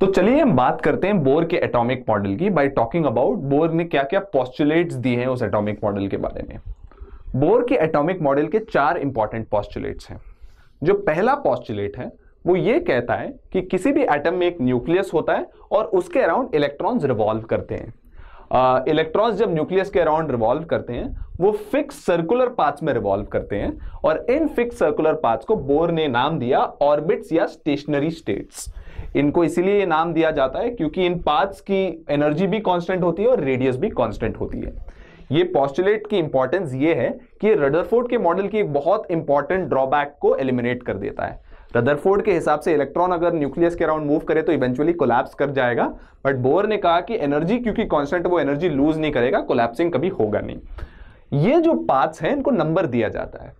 तो चलिए हम बात करते हैं बोर के एटॉमिक मॉडल की बाय टॉकिंग अबाउट बोर ने क्या क्या पॉस्टुलेट्स दिए हैं उस एटॉमिक मॉडल के बारे में बोर के एटॉमिक मॉडल के चार इंपॉर्टेंट पॉस्टुलेट्स हैं जो पहला पॉस्टुलेट है वो ये कहता है कि किसी भी एटम में एक न्यूक्लियस होता है और उसके अराउंड इलेक्ट्रॉन्स रिवॉल्व करते हैं इलेक्ट्रॉन्स uh, जब न्यूक्लियस के अराउंड रिवॉल्व करते हैं वो फिक्स सर्कुलर पाथ्स में रिवॉल्व करते हैं और इन फिक्स सर्कुलर पाथ्स को बोर ने नाम दिया ऑर्बिट्स या स्टेशनरी स्टेट्स इनको इसीलिए नाम दिया जाता है क्योंकि इन पाथ्स की एनर्जी भी कांस्टेंट होती है और रेडियस भी कांस्टेंट होती है ये पॉस्टुलेट की इंपॉर्टेंस ये है कि रडरफोर्ड के मॉडल की एक बहुत इंपॉर्टेंट ड्रॉबैक को एलिमिनेट कर देता है रदरफोर्ड के हिसाब से इलेक्ट्रॉन अगर न्यूक्लियस के अराउंड मूव करे तो इवेंचुअली कोलैप्स कर जाएगा बट बोर ने कहा कि एनर्जी क्योंकि कॉन्स्टेंट वो एनर्जी लूज नहीं करेगा कोलैप्सिंग कभी होगा नहीं ये जो पार्ट्स हैं इनको नंबर दिया जाता है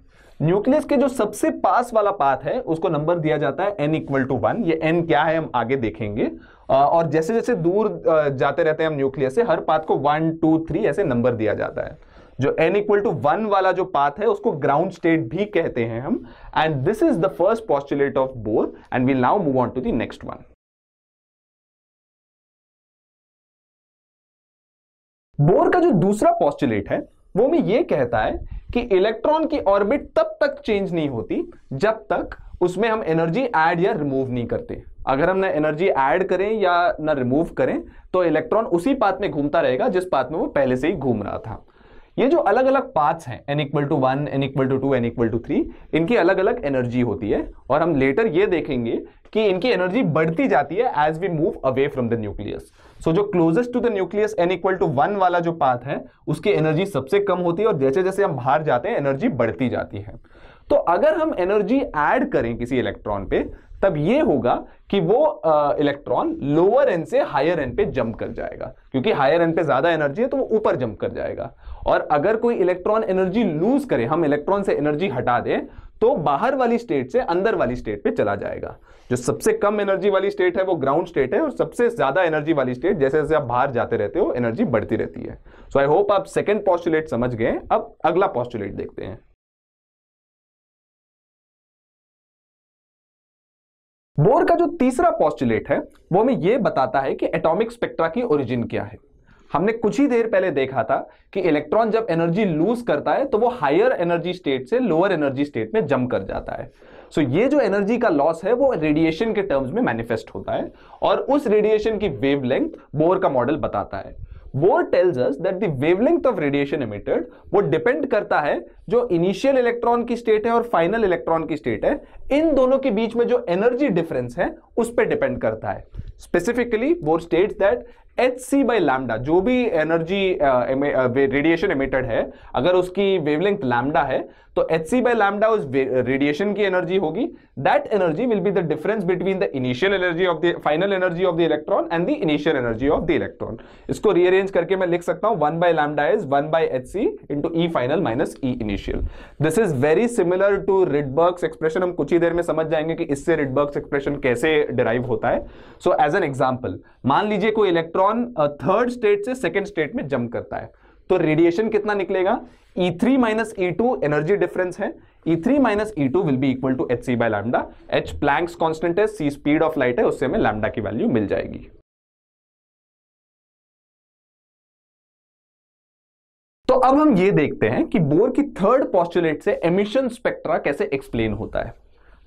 न्यूक्लियस के जो सबसे पास वाला पाथ है उसको नंबर दिया जाता है एन इक्वल टू वन ये एन क्या है हम आगे देखेंगे और जैसे जैसे दूर जाते रहते हैं हम न्यूक्लियस से हर पाथ को वन टू थ्री ऐसे नंबर दिया जाता है जो एन इक्वल टू वन वाला जो पाथ है उसको ग्राउंड स्टेट भी कहते हैं हम and this is the first postulate of Bohr and we now move on to the next one Bohr का जो दूसरा पॉस्टुलेट है वो हमें ये कहता है कि इलेक्ट्रॉन की ऑर्बिट तब तक चेंज नहीं होती जब तक उसमें हम एनर्जी ऐड या रिमूव नहीं करते अगर हम ना एनर्जी ऐड करें या ना रिमूव करें तो इलेक्ट्रॉन उसी पाथ में घूमता रहेगा जिस पाथ में वो पहले से ही घूम रहा था ये जो अलग अलग पाथ्स हैं n equal to one n equal to two n equal to three इनकी अलग अलग एनर्जी होती है और हम लेटर ये देखेंगे कि इनकी एनर्जी बढ़ती जाती है as we move away from the nucleus so जो closest to the nucleus n equal to one वाला जो पाथ है उसकी एनर्जी सबसे कम होती है और जैसे जैसे हम बाहर जाते हैं एनर्जी बढ़ती जाती है तो अगर हम एनर्जी एड करें किसी इलेक्ट्रॉन पे तब ये होगा कि वो इलेक्ट्रॉन लोअर एंड से हायर एंड पे जंप कर जाएगा क्योंकि हायर एंड पे ज्यादा एनर्जी है तो वो ऊपर जंप कर जाएगा और अगर कोई इलेक्ट्रॉन एनर्जी लूज करे हम इलेक्ट्रॉन से एनर्जी हटा दें तो बाहर वाली स्टेट से अंदर वाली स्टेट पे चला जाएगा जो सबसे कम एनर्जी वाली स्टेट है वो ग्राउंड स्टेट है और सबसे ज्यादा एनर्जी वाली स्टेट जैसे जैसे आप बाहर जाते रहते हो एनर्जी बढ़ती रहती है सो आई होप आप सेकेंड पॉस्टुलेट समझ गए अब अगला पॉस्टुलेट देखते हैं बोर का जो तीसरा पॉस्टुलेट है वो हमें यह बताता है कि एटॉमिक स्पेक्ट्रा की ओरिजिन क्या है हमने कुछ ही देर पहले देखा था कि इलेक्ट्रॉन जब एनर्जी लूज करता है तो वो हायर एनर्जी स्टेट से लोअर एनर्जी स्टेट में जम कर जाता है सो so, ये जो एनर्जी का लॉस है वो रेडिएशन के टर्म्स में मैनिफेस्ट होता है और उस रेडिएशन की वेवलेंथ बोर का मॉडल बताता है Bohr tells us that the wavelength of radiation emitted वो डिपेंड करता है जो इनिशियल इलेक्ट्रॉन की स्टेट है और फाइनल इलेक्ट्रॉन की स्टेट है इन दोनों के बीच में जो एनर्जी डिफरेंस है उस पर डिपेंड करता है specifically Bohr stated that h c by lambda जो भी एनर्जी रेडिएशन एमिटेड है अगर उसकी वेवलेंथ लैमडा है तो एच सी बाई लैमडा उस रेडिएशन की एनर्जी होगी that energy will be the difference between the initial energy of the final energy of the electron and the initial energy of the electron isko rearrange karke main likh sakta hu 1 by lambda is 1 by hc into e final minus e initial this is very similar to Rydberg's expression hum kuch hi der mein samajh jayenge ki isse Rydberg's expression kaise derive hota hai so as an example मान लीजिए कोई electron third state se second state mein jump karta hai तो radiation कितना निकलेगा E3 three minus e energy difference है E3 minus e two will be equal to h c by lambda h Planck's constant है c speed of light है उससे हमें lambda की value मिल जाएगी तो अब हम ये देखते हैं कि बोर की थर्ड पॉस्टुलेट से एमिशन स्पेक्ट्रा कैसे एक्सप्लेन होता है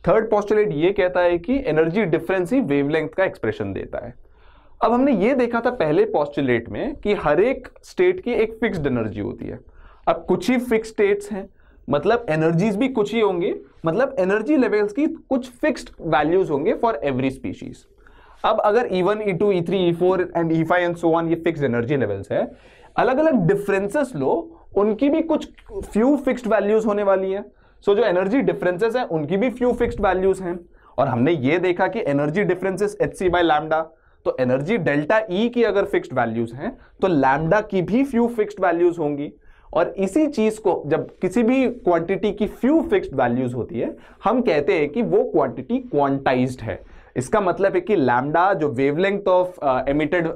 थर्ड पॉस्टुलेट ये कहता है कि एनर्जी डिफरेंस ही वेवलेंथ का एक्सप्रेशन देता है अब हमने ये देखा था पहले पॉस्टुलेट में कि हर एक स्टेट की एक फिक्स्ड एनर्जी होती है अब कुछ ही फिक्स स्टेट्स हैं मतलब एनर्जीज भी कुछ ही होंगी मतलब एनर्जी लेवल्स की कुछ फिक्स्ड वैल्यूज होंगे फॉर एवरी स्पीशीज अब अगर E1, E2, E3, E4 and E5 and so on ये फिक्स्ड एनर्जी लेवल्स है अलग अलग डिफरेंसेस लो उनकी भी कुछ फ्यू फिक्स्ड वैल्यूज होने वाली है सो so, जो एनर्जी डिफरेंसेस है उनकी भी फ्यू फिक्स्ड वैल्यूज हैं और हमने ये देखा कि energy differences h c by lambda तो एनर्जी डेल्टा ई की अगर फिक्स्ड वैल्यूज हैं तो लैमडा की भी फ्यू फिक्स्ड वैल्यूज होंगी और इसी चीज को जब किसी भी क्वांटिटी की फ्यू फिक्स्ड वैल्यूज होती है हम कहते हैं कि वो क्वांटिटी क्वांटाइज्ड है इसका मतलब है कि लैमडा जो वेवलेंथ ऑफ एमिटेड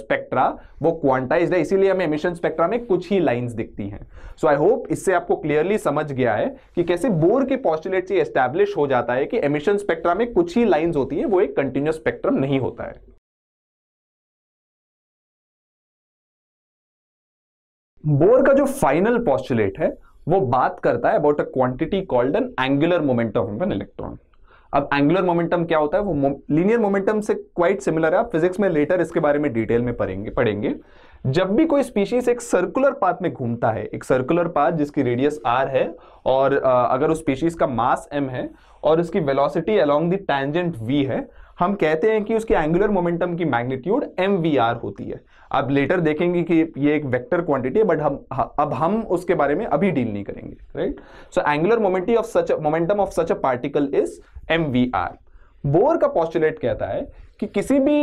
स्पेक्ट्रा वो क्वांटाइज्ड है इसीलिए हमें एमिशन स्पेक्ट्रा में कुछ ही लाइंस दिखती हैं सो आई होप इससे आपको क्लियरली समझ गया है कि कैसे बोर के पॉस्टुलेट से एस्टैब्लिश हो जाता है कि एमिशन स्पेक्ट्रा में कुछ ही लाइंस होती है वो एक कंटिन्यूस स्पेक्ट्रम नहीं होता है बोर का जो फाइनल पॉस्टुलेट है वो बात करता है about a quantity called an angular momentum of an electron अब एंगुलर मोमेंटम क्या होता है वो लीनियर मोमेंटम से क्वाइट सिमिलर है आप फिजिक्स में लेटर इसके बारे में डिटेल में पढ़ेंगे पढ़ेंगे जब भी कोई स्पीशीज एक सर्कुलर पाथ में घूमता है एक सर्कुलर पाथ जिसकी रेडियस आर है और अगर उस स्पीशीज का मास एम है और उसकी velocity along the tangent v है हम कहते हैं कि उसकी एंगुलर मोमेंटम की मैग्नीट्यूड एम वी आर होती है आप लेटर देखेंगे कि ये एक वेक्टर क्वांटिटी है बट हम अब हम उसके बारे में अभी डील नहीं करेंगे right so angular momenta of such momentum of such a particle is m v r Bohr का पॉस्टुलेट कहता है कि किसी भी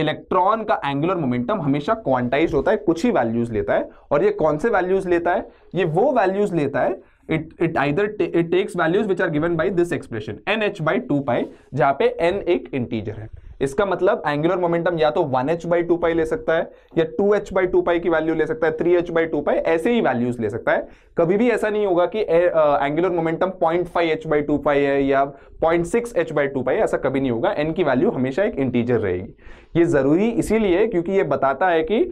इलेक्ट्रॉन uh, का एंगुलर मोमेंटम हमेशा क्वांटाइज होता है कुछ ही वैल्यूज लेता है और ये कौन से वैल्यूज लेता है ये वो वैल्यूज लेता है it it either it takes values which are given given this expression n h by two pi जहां पे एन एक इंटीजर है इसका मतलब एंगुलर मोमेंटम या तो one h by two pi ले सकता है या two h by two pi की वैल्यू ले सकता है three h by two pi ऐसे ही वैल्यूज ले सकता है कभी भी ऐसा नहीं होगा कि angular momentum point five h by two pi है या point six h by two pi ऐसा कभी नहीं होगा एन की वैल्यू हमेशा एक इंटीजर रहेगी ये जरूरी इसीलिए क्योंकि ये बताता है कि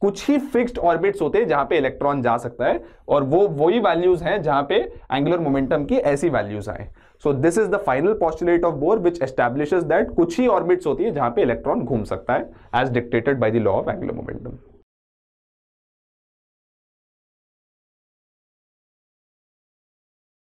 कुछ ही फिक्स्ड ऑर्बिट्स होते हैं जहां पे इलेक्ट्रॉन जा सकता है और वो वही वैल्यूज हैं जहां पे एंगुलर मोमेंटम की ऐसी वैल्यूज आए so this is the final postulate of Bohr which establishes that कुछ ही ऑर्बिट्स होती है जहां पे इलेक्ट्रॉन घूम सकता है as dictated by the law of angular momentum